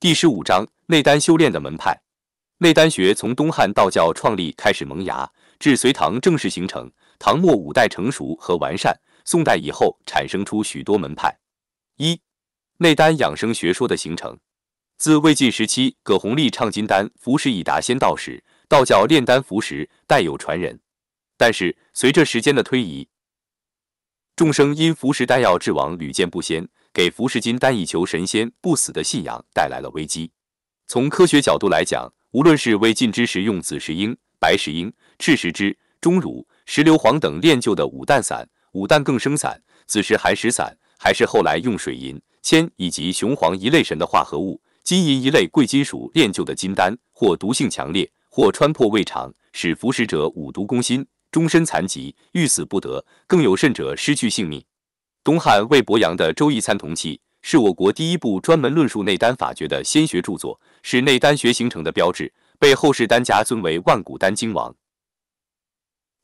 第十五章内丹修炼的门派。内丹学从东汉道教创立开始萌芽，至隋唐正式形成，唐末五代成熟和完善，宋代以后产生出许多门派。一、内丹养生学说的形成。自魏晋时期，葛洪立倡金丹服食以达仙道时，道教炼丹服食代有传人。但是，随着时间的推移，众生因服食丹药致亡屡见不鲜。给服食金丹以求神仙不死的信仰带来了危机。从科学角度来讲，无论是未尽之时用紫石英、白石英、赤石脂、钟乳、石硫黄等炼就的五丹散、五丹更生散、紫石寒石散，还是后来用水银、铅以及雄黄一类神的化合物、金银一类贵金属炼就的金丹，或毒性强烈，或穿破胃肠，使服食者五毒攻心，终身残疾，欲死不得；更有甚者，失去性命。东汉魏伯阳的《周易参同契》是我国第一部专门论述内丹法诀的先学著作，是内丹学形成的标志，被后世丹家尊为万古丹经王。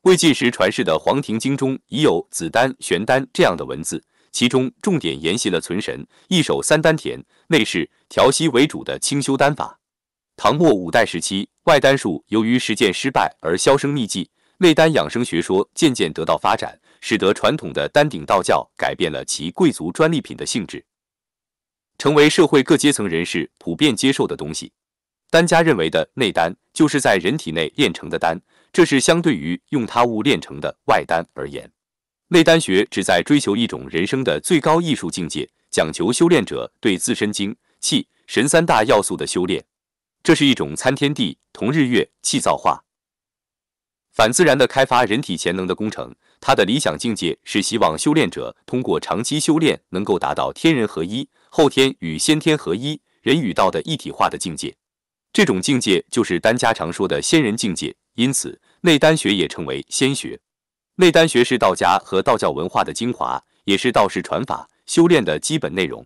魏晋时传世的《黄庭经》中已有子丹、玄丹这样的文字，其中重点研习了存神、一手三丹田、内室调息为主的清修丹法。唐末五代时期，外丹术由于实践失败而销声匿迹，内丹养生学说渐渐得到发展。使得传统的丹顶道教改变了其贵族专利品的性质，成为社会各阶层人士普遍接受的东西。丹家认为的内丹就是在人体内炼成的丹，这是相对于用他物炼成的外丹而言。内丹学旨在追求一种人生的最高艺术境界，讲求修炼者对自身精、气、神三大要素的修炼，这是一种参天地、同日月、气造化、反自然的开发人体潜能的工程。他的理想境界是希望修炼者通过长期修炼，能够达到天人合一、后天与先天合一、人与道的一体化的境界。这种境界就是丹家常说的仙人境界，因此内丹学也称为仙学。内丹学是道家和道教文化的精华，也是道士传法修炼的基本内容。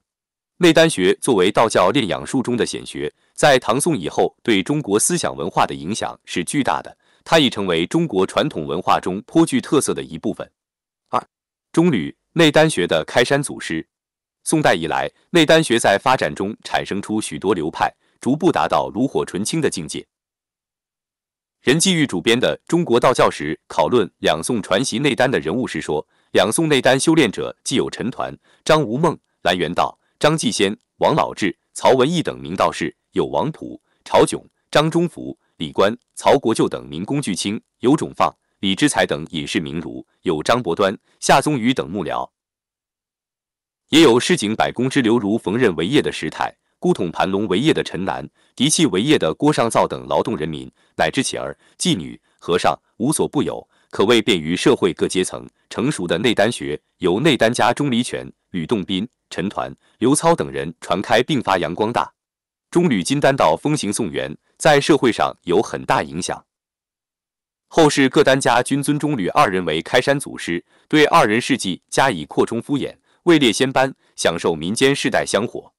内丹学作为道教炼养术中的显学，在唐宋以后对中国思想文化的影响是巨大的。它已成为中国传统文化中颇具特色的一部分。二，中吕内丹学的开山祖师。宋代以来，内丹学在发展中产生出许多流派，逐步达到炉火纯青的境界。任继玉主编的《中国道教史》讨论两宋传习内丹的人物时说，两宋内丹修炼者既有陈抟、张无梦、蓝元道、张继先、王老志、曹文义等名道士，有王普、曹炯、张忠福、李官、曹国舅等民工巨卿，有种放、李之才等隐士名儒，有张伯端、夏宗禹等幕僚，也有市井百工之流，如缝纫为业的石泰、古桶盘龙为业的陈南、嫡系为业的郭尚造等劳动人民，乃至乞儿、妓女、和尚，无所不有，可谓便于社会各阶层。成熟的内丹学由内丹家钟离权、吕洞宾、陈抟、刘操等人传开，并发扬光大。中吕金丹道风行宋元，在社会上有很大影响。后世各丹家均尊中吕二人为开山祖师，对二人事迹加以扩充敷衍，位列仙班，享受民间世代香火。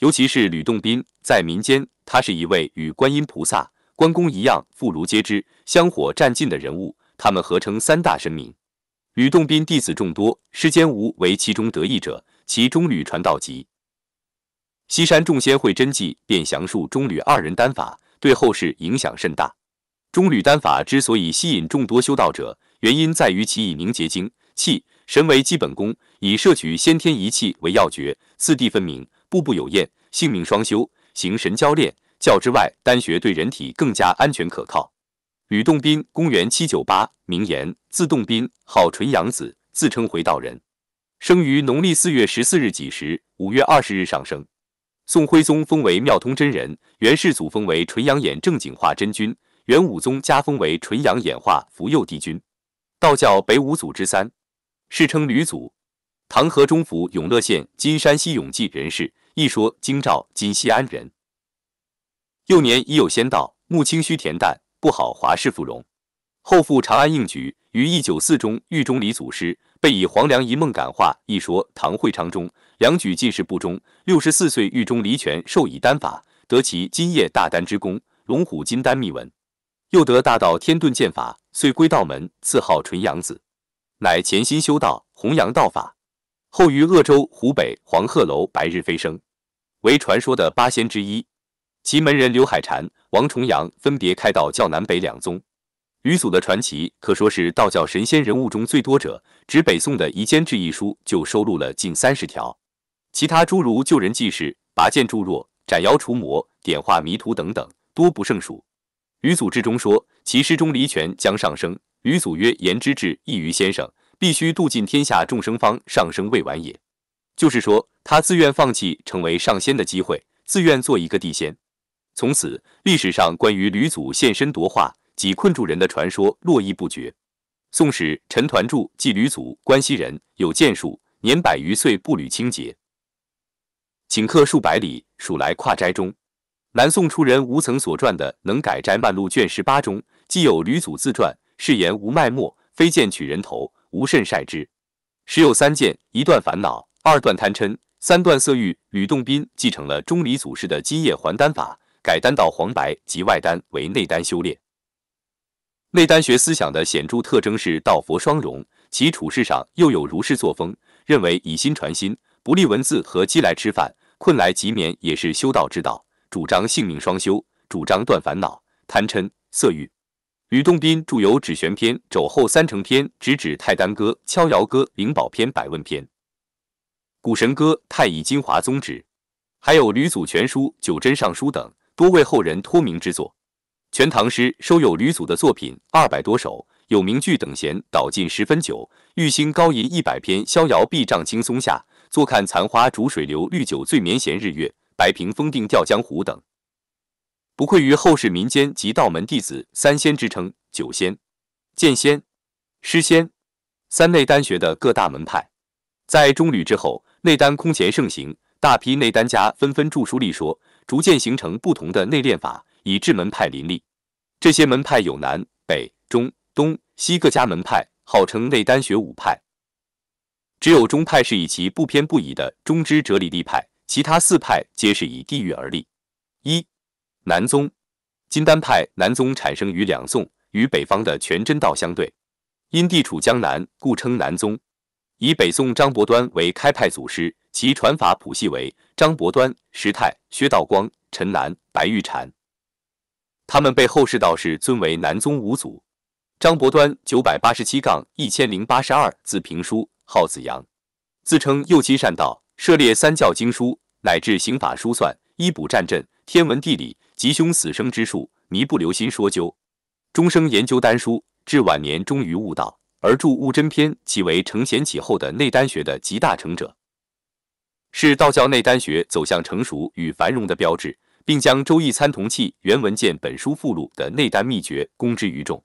尤其是吕洞宾在民间，他是一位与观音菩萨、关公一样妇孺皆知、香火占尽的人物。他们合称三大神明。吕洞宾弟子众多，世间无为其中得意者，其中吕传道集。西山众仙会真迹便详述中吕二人丹法，对后世影响甚大。中吕丹法之所以吸引众多修道者，原因在于其以凝结精气神为基本功，以摄取先天一气为要诀，四地分明，步步有验，性命双修，形神交炼。较之外丹学，对人体更加安全可靠。吕洞宾，公元七九八，名言，字洞宾，号纯阳子，自称回道人，生于农历四月十四日己时，五月二十日上升。宋徽宗封为妙通真人，元世祖封为纯阳眼正景化真君，元武宗加封为纯阳眼化福佑帝君，道教北五祖之三，世称吕祖。唐河中府永乐县金山西永济人士，一说京兆今西安人。幼年已有仙道，慕清虚恬淡，不好华氏芙荣。后赴长安应举，于一九四中狱中李祖师。被以黄粱一梦感化一说。唐会昌中，两举进士不中，六十四岁狱中离权，授以丹法，得其金叶大丹之功，《龙虎金丹秘文》，又得大道天遁剑法，遂归道门，赐号纯阳子，乃潜心修道，弘扬道法。后于鄂州湖北黄鹤楼白日飞升，为传说的八仙之一。其门人刘海禅、王重阳分别开道教南北两宗。吕祖的传奇可说是道教神仙人物中最多者，只北宋的《夷坚志》一书就收录了近三十条，其他诸如救人济世、拔剑助弱、斩妖除魔、点化迷途等等，多不胜数。吕祖志中说，其师中离权将上升，吕祖曰：“言之至，异于先生，必须度尽天下众生方上升未晚也。”就是说，他自愿放弃成为上仙的机会，自愿做一个地仙。从此，历史上关于吕祖现身夺化。几困住人的传说络绎不绝。《宋史》陈抟著，系吕祖关西人，有剑术，年百余岁，步履清洁，请客数百里，数来跨斋中。南宋初人吴曾所传的《能改斋漫录》卷十八中，既有吕祖自传，誓言无脉墨，非剑取人头，无甚晒之。时有三剑：一段烦恼，二段贪嗔，三段色欲。吕洞宾继承了钟离祖师的金叶还丹法，改丹道黄白及外丹为内丹修炼。内丹学思想的显著特征是道佛双融，其处事上又有儒士作风，认为以心传心，不立文字和机来吃饭、困来即眠也是修道之道，主张性命双修，主张断烦恼、贪嗔、色欲。吕洞宾著有《指玄篇》、《肘后三成篇》、《直指太丹歌》、《敲爻歌》、《灵宝篇》、《百问篇》、《古神歌》《太乙金华宗旨》，还有《吕祖全书》《九真尚书》等多位后人托名之作。《全唐诗》收有吕祖的作品二百多首，有名句“等闲倒尽十分酒，欲兴高吟一百篇；逍遥避障青松下，坐看残花逐水流；绿酒醉眠闲日月，白屏风定钓江湖”等。不愧于后世民间及道门弟子“三仙”之称：酒仙、剑仙、诗仙。三内丹学的各大门派，在中吕之后，内丹空前盛行，大批内丹家纷纷著书立说，逐渐形成不同的内炼法。以致门派林立，这些门派有南北中东西各家门派，号称内丹学五派。只有中派是以其不偏不倚的中之哲理立派，其他四派皆是以地域而立。一南宗金丹派南宗产生于两宋，与北方的全真道相对，因地处江南，故称南宗。以北宋张伯端为开派祖师，其传法谱系为张伯端、石泰、薛道光、陈南、白玉禅。他们被后世道士尊为南宗五祖。张伯端（九百八十七杠一千零八十二），字平书，号子阳，自称右习善道，涉猎三教经书，乃至刑法、书算、医卜、战阵、天文地理、吉凶死生之术，弥不留心说究。终生研究丹书，至晚年终于悟道，而著《悟真篇》，其为承前启后的内丹学的集大成者，是道教内丹学走向成熟与繁荣的标志。并将《周易参同契》原文件、本书附录的内丹秘诀公之于众。